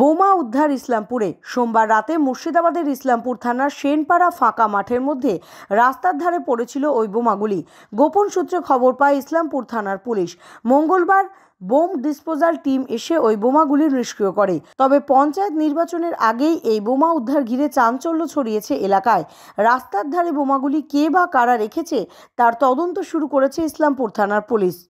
বোমা উদ্ধার ইসলামপুরে সোমবার রাতে মুর্শিদাবাদের ইসলামপুর থানার সেনপাড়া ফাঁকা মাঠের মধ্যে রাস্তার ধারে পড়েছিল ওই বোমাগুলি গোপন সূত্রে খবর পায় ইসলামপুর থানার পুলিশ মঙ্গলবার বোম ডিসপোজাল টিম এসে ওই বোমাগুলি নিষ্ক্রিয় করে তবে পঞ্চায়েত নির্বাচনের আগেই এই বোমা উদ্ধার ঘিরে চাঞ্চল্য ছড়িয়েছে এলাকায় রাস্তার ধারে বোমাগুলি কে বা কারা রেখেছে তার তদন্ত শুরু করেছে ইসলামপুর থানার পুলিশ